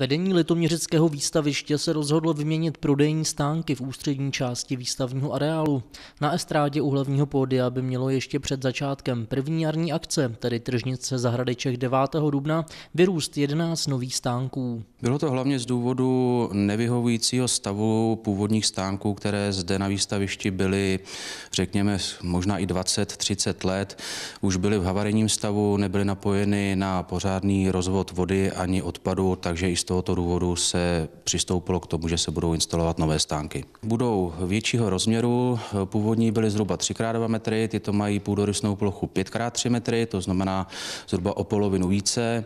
Vedení litoměřického výstaviště se rozhodlo vyměnit prodejní stánky v ústřední části výstavního areálu. Na estrádě u hlavního pódia by mělo ještě před začátkem první jarní akce, tedy tržnice zahrady čech 9. dubna, vyrůst 11 nových stánků. Bylo to hlavně z důvodu nevyhovujícího stavu původních stánků, které zde na výstavišti byly, řekněme, možná i 20-30 let. Už byly v havarijním stavu, nebyly napojeny na pořádný rozvod vody ani odpadu, takže i tohoto důvodu se přistoupilo k tomu, že se budou instalovat nové stánky. Budou většího rozměru, původní byly zhruba 3x2 metry, tyto mají půdorysnou plochu 5x3 metry, to znamená zhruba o polovinu více.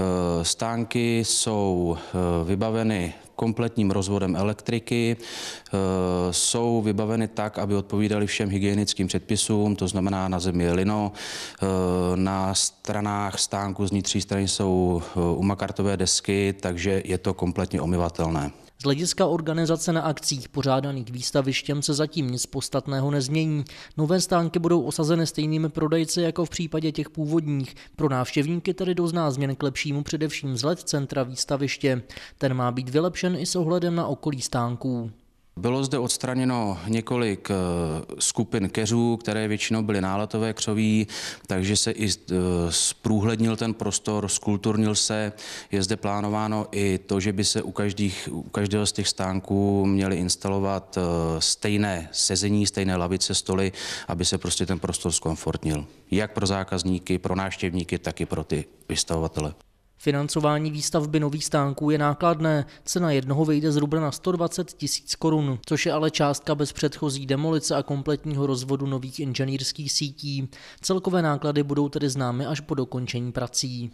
Eh, stánky jsou eh, vybaveny kompletním rozvodem elektriky, eh, jsou vybaveny tak, aby odpovídali všem hygienickým předpisům, to znamená na zemi je lino, eh, na stranách stánku z vnitřní strany jsou eh, umakartové desky, takže je to kompletně omyvatelné. Z hlediska organizace na akcích pořádaných výstavištěm se zatím nic podstatného nezmění. Nové stánky budou osazeny stejnými prodejci jako v případě těch původních. Pro návštěvníky tedy dozná změn k lepšímu především vzhled centra výstaviště. Ten má být vylepšen i s ohledem na okolí stánků. Bylo zde odstraněno několik eh, skupin keřů, které většinou byly náletové křoví, takže se i eh, zprůhlednil ten prostor, skulturnil se. Je zde plánováno i to, že by se u, každých, u každého z těch stánků měly instalovat eh, stejné sezení, stejné lavice, stoly, aby se prostě ten prostor zkomfortnil. Jak pro zákazníky, pro návštěvníky, tak i pro ty vystavovatele. Financování výstavby nových stánků je nákladné, cena jednoho vejde zhruba na 120 tisíc korun, což je ale částka bez předchozí demolice a kompletního rozvodu nových inženýrských sítí. Celkové náklady budou tedy známy až po dokončení prací.